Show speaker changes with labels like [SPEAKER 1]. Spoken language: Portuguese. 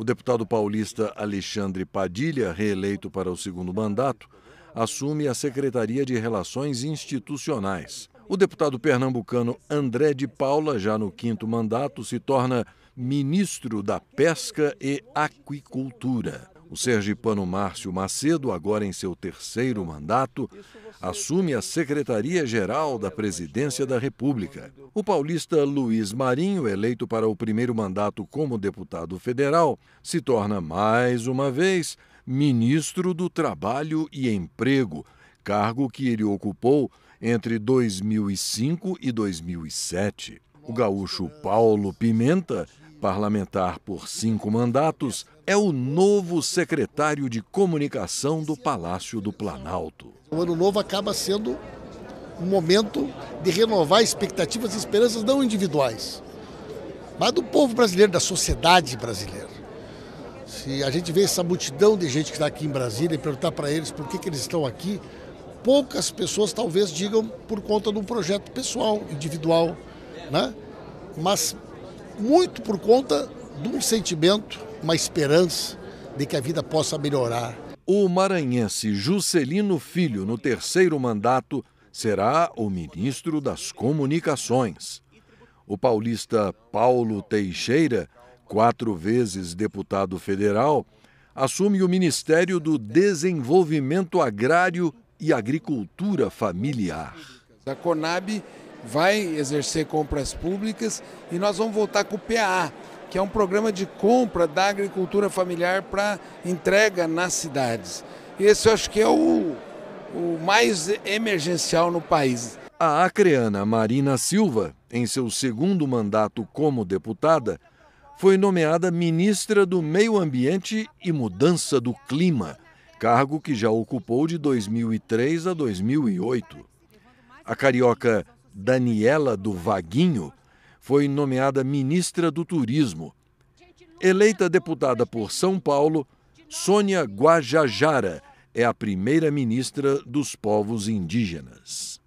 [SPEAKER 1] O deputado paulista Alexandre Padilha, reeleito para o segundo mandato, assume a Secretaria de Relações Institucionais. O deputado pernambucano André de Paula, já no quinto mandato, se torna ministro da Pesca e Aquicultura. O sergipano Márcio Macedo, agora em seu terceiro mandato, assume a Secretaria-Geral da Presidência da República. O paulista Luiz Marinho, eleito para o primeiro mandato como deputado federal, se torna mais uma vez ministro do Trabalho e Emprego, cargo que ele ocupou entre 2005 e 2007. O gaúcho Paulo Pimenta parlamentar por cinco mandatos, é o novo secretário de comunicação do Palácio do Planalto.
[SPEAKER 2] O ano novo acaba sendo um momento de renovar expectativas e esperanças não individuais, mas do povo brasileiro, da sociedade brasileira. Se a gente vê essa multidão de gente que está aqui em Brasília e perguntar para eles por que, que eles estão aqui, poucas pessoas talvez digam por conta de um projeto pessoal, individual, né? mas muito por conta de um sentimento, uma esperança de que a vida possa melhorar. O maranhense Juscelino Filho,
[SPEAKER 1] no terceiro mandato, será o ministro das Comunicações. O paulista Paulo Teixeira, quatro vezes deputado federal, assume o Ministério do Desenvolvimento Agrário
[SPEAKER 3] e Agricultura Familiar. A Conab vai exercer compras públicas e nós vamos voltar com o PAA, que é um programa de compra da agricultura familiar para entrega nas cidades. Esse eu acho que é o, o mais emergencial no país. A acreana Marina Silva, em
[SPEAKER 1] seu segundo mandato como deputada, foi nomeada ministra do Meio Ambiente e Mudança do Clima, cargo que já ocupou de 2003 a 2008. A carioca Daniela do Vaguinho, foi nomeada ministra do Turismo. Eleita deputada por São Paulo, Sônia Guajajara é a primeira ministra dos povos indígenas.